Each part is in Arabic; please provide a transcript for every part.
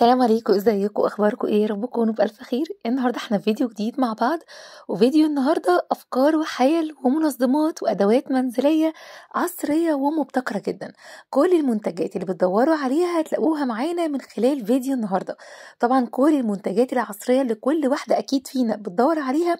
السلام عليكم ازيكم اخباركم ايه رب تكونوا بالف خير النهارده احنا في فيديو جديد مع بعض وفيديو النهارده افكار وحيل ومنظمات وادوات منزليه عصريه ومبتكره جدا كل المنتجات اللي بتدوروا عليها هتلاقوها معانا من خلال فيديو النهارده طبعا كل المنتجات العصريه اللي كل واحده اكيد فينا بتدور عليها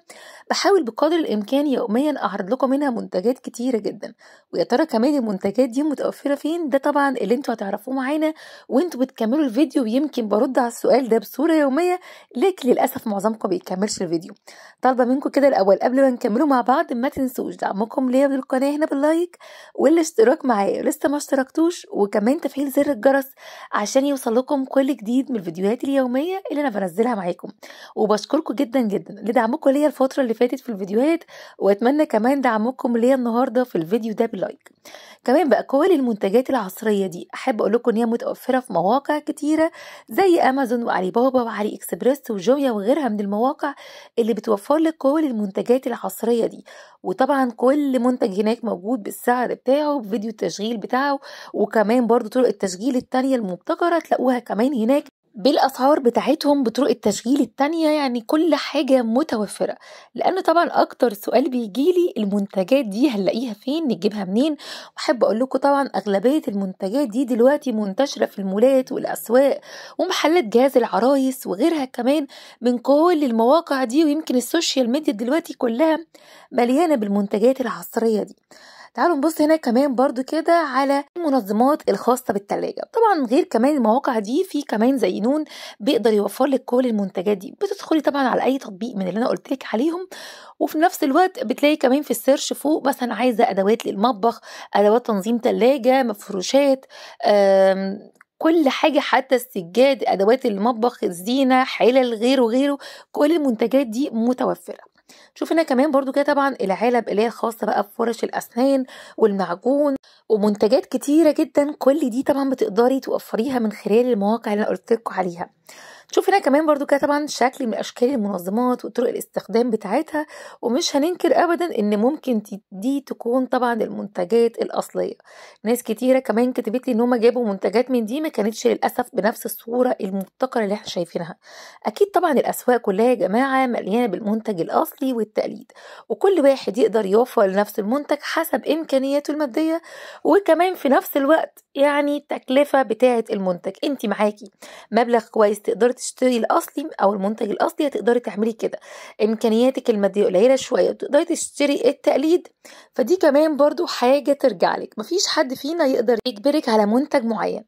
بحاول بقدر الامكان يوميا اعرض لكم منها منتجات كتيره جدا ويا ترى كمان المنتجات دي متوفره فين ده طبعا اللي انتوا هتعرفوه معانا وانتوا بتكملوا الفيديو يمكن برد على السؤال ده بصوره يوميه لكن للاسف معظمكم بيكملش الفيديو طالبه منكم كده الاول قبل ما نكمله مع بعض ما تنسوش دعمكم ليا بالقناه هنا باللايك والاشتراك معايا لسه ما اشتركتوش وكمان تفعيل زر الجرس عشان يوصل لكم كل جديد من الفيديوهات اليوميه اللي انا بنزلها معاكم وبشكركم جدا جدا لدعمكم ليا الفتره اللي فاتت في الفيديوهات واتمنى كمان دعمكم ليا النهارده في الفيديو ده باللايك كمان بقى كل المنتجات العصريه دي احب اقول لكم ان هي متوفره في مواقع كتيره زي امازون وعلي بابا وعلي اكسبريس وجويا وغيرها من المواقع اللي بتوفر لك كل المنتجات الحصريه دي وطبعا كل منتج هناك موجود بالسعر بتاعه بفيديو التشغيل بتاعه وكمان برضو طرق التشغيل التانية المبتكره تلاقوها كمان هناك بالاسعار بتاعتهم بطرق التشغيل التانية يعني كل حاجه متوفره لان طبعا اكتر سؤال بيجيلي المنتجات دي هنلاقيها فين نجيبها منين واحب اقول لكم طبعا اغلبيه المنتجات دي دلوقتي منتشره في المولات والاسواق ومحلات جهاز العرايس وغيرها كمان من كل المواقع دي ويمكن السوشيال ميديا دلوقتي كلها مليانه بالمنتجات العصريه دي تعالوا نبص هنا كمان برضو كده على المنظمات الخاصة بالتلاجة طبعا غير كمان المواقع دي في كمان زي نون بيقدر يوفر لك كل المنتجات دي بتدخلي طبعا على اي تطبيق من اللي انا قلت لك عليهم وفي نفس الوقت بتلاقي كمان في السيرش فوق مثلا عايزة ادوات للمطبخ ادوات تنظيم تلاجة مفروشات كل حاجة حتى السجاد أدوات المطبخ الزينة حلل غيره غيره كل المنتجات دي متوفرة شوف هنا كمان برضو كده طبعا العلب اللي هي الخاصه بقى بفرش الاسنان والمعجون ومنتجات كتيره جدا كل دي طبعا بتقدري توفريها من خلال المواقع اللي انا قلت لكم عليها شوف هنا كمان برضو كده طبعا شكل من اشكال المنظمات وطرق الاستخدام بتاعتها ومش هننكر ابدا ان ممكن دي تكون طبعا المنتجات الاصليه ناس كتيره كمان كتبت لي ان هم جابوا منتجات من دي ما كانتش للاسف بنفس الصوره المبتكره اللي احنا شايفينها اكيد طبعا الاسواق كلها يا جماعه مليانه بالمنتج الاصلي والتقليد وكل واحد يقدر يوفر لنفس المنتج حسب امكانياته الماديه وكمان في نفس الوقت يعني التكلفه بتاعه المنتج انت معاكي مبلغ كويس تقدر تشتري الاصلي او المنتج الاصلي هتقدري تعملي كده امكانياتك الماديه قليله شويه تقدري تشتري التقليد فدي كمان برضو حاجه ترجع لك مفيش حد فينا يقدر يجبرك على منتج معين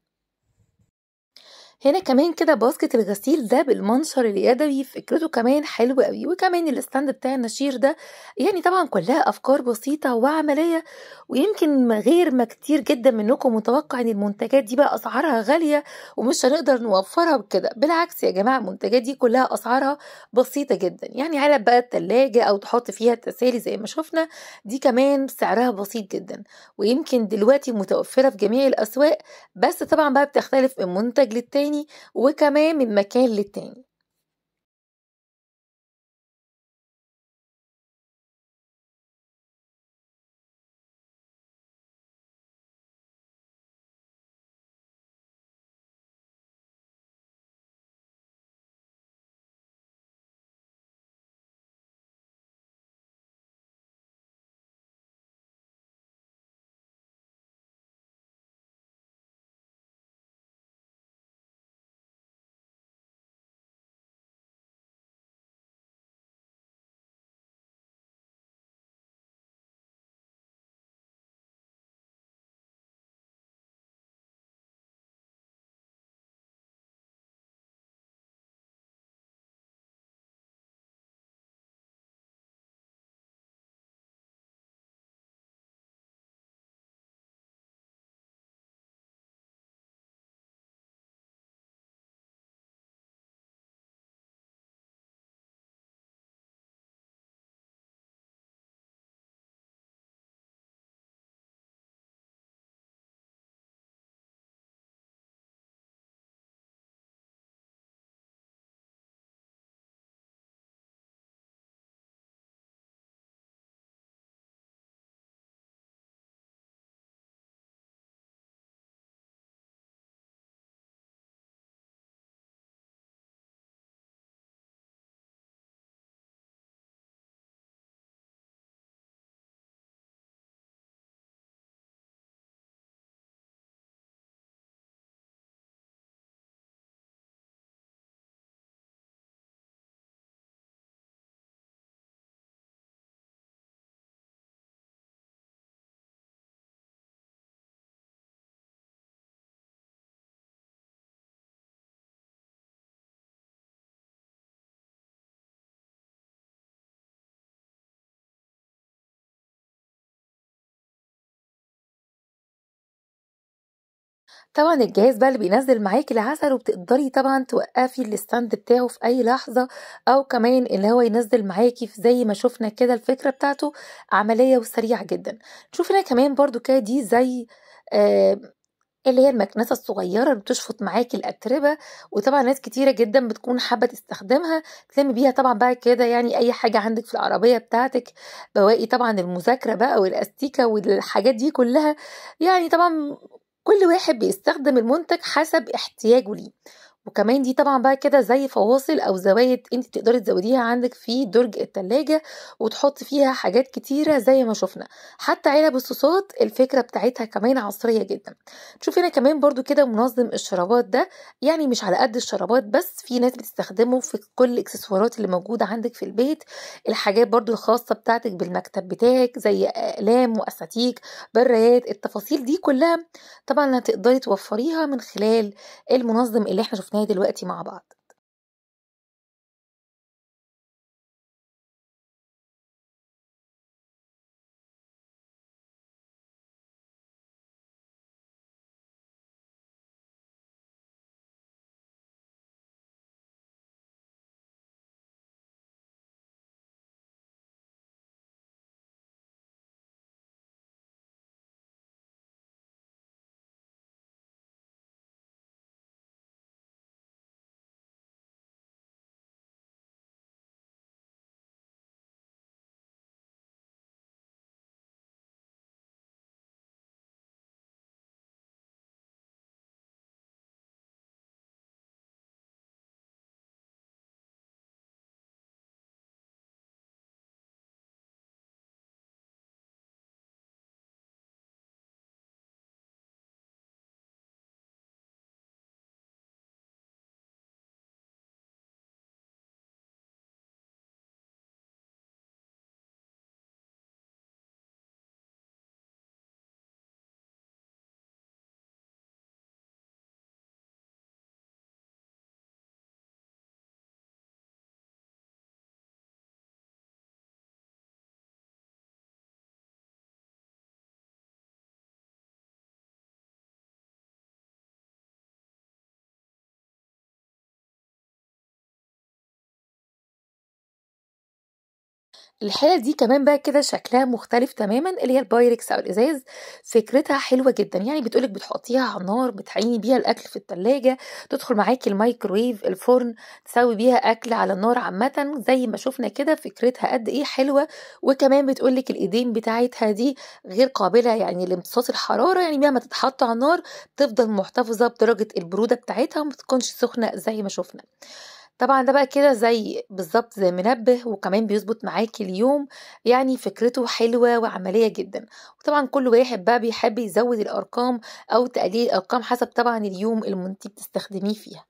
هنا كمان كده باسكت الغسيل ده بالمنشر اليدوي فكرته كمان حلوة قوي وكمان الاستاند بتاع النشير ده يعني طبعا كلها افكار بسيطة وعملية ويمكن غير ما كتير جدا منكم متوقع ان المنتجات دي بقى اسعارها غالية ومش هنقدر نوفرها بكده بالعكس يا جماعة المنتجات دي كلها اسعارها بسيطة جدا يعني علب بقى التلاجة او تحط فيها التسالي زي ما شفنا دي كمان سعرها بسيط جدا ويمكن دلوقتي متوفرة في جميع الاسواق بس طبعا بقى بتختلف من منتج للتاني تاني وكمان من مكان للتاني طبعا الجهاز بقى اللي بينزل معاك العسل وبتقدري طبعا توقفي الستاند بتاعه في اي لحظه او كمان اللي هو ينزل معاكي في زي ما شفنا كده الفكره بتاعته عمليه وسريعه جدا شوفنا هنا كمان برضو كده دي زي آه اللي هي المكنسة الصغيرة اللي بتشفط معاكي الأتربة وطبعا ناس كتيرة جدا بتكون حابة تستخدمها تلمي بيها طبعا بقى كده يعني أي حاجة عندك في العربية بتاعتك بواقي طبعا المذاكرة بقى والأستيكة والحاجات دي كلها يعني طبعا كل واحد بيستخدم المنتج حسب احتياجه ليه وكمان دي طبعا بقى كده زي فواصل او زوايد انت تقدري تزوديها عندك في درج التلاجة وتحطي فيها حاجات كتيرة زي ما شفنا حتى علب الصوصات الفكرة بتاعتها كمان عصرية جدا تشوف هنا كمان برضو كده منظم الشرابات ده يعني مش على قد الشرابات بس في ناس بتستخدمه في كل الاكسسوارات اللي موجودة عندك في البيت الحاجات برضو الخاصة بتاعتك بالمكتب بتاعك زي اقلام واساتيك برايات التفاصيل دي كلها طبعا هتقدري توفريها من خلال المنظم اللي احنا شفناه شفناه دلوقتي مع بعض الحاله دي كمان بقى كده شكلها مختلف تماما اللي هي البايركس او الازاز فكرتها حلوه جدا يعني بتقولك بتحطيها على النار بتعيني بيها الاكل في التلاجة تدخل معاكي الميكرويف الفرن تسوي بيها اكل على النار عامه زي ما شفنا كده فكرتها قد ايه حلوه وكمان بتقولك الايدين بتاعتها دي غير قابله يعني لامتصاص الحراره يعني مهما تتحط على النار تفضل محتفظه بدرجه البروده بتاعتها ومتكونش تكونش سخنه زي ما شفنا طبعا ده بقى كده زي بالظبط زي منبه وكمان بيظبط معاكي اليوم يعني فكرته حلوة وعملية جدا وطبعا كل واحد بقى بيحب يزود الأرقام أو تقليل الأرقام حسب طبعا اليوم اللي انت بتستخدميه فيها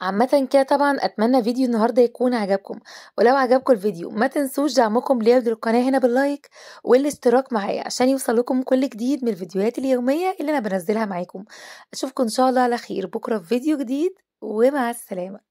عامة كده طبعا أتمنى فيديو النهاردة يكون عجبكم ولو عجبكم الفيديو ما تنسوش دعمكم ليا القناة هنا باللايك والاشتراك معايا عشان يوصلكم كل جديد من الفيديوهات اليومية اللي أنا بنزلها معاكم أشوفكم إن شاء الله على خير بكرة في فيديو جديد ومع السلامة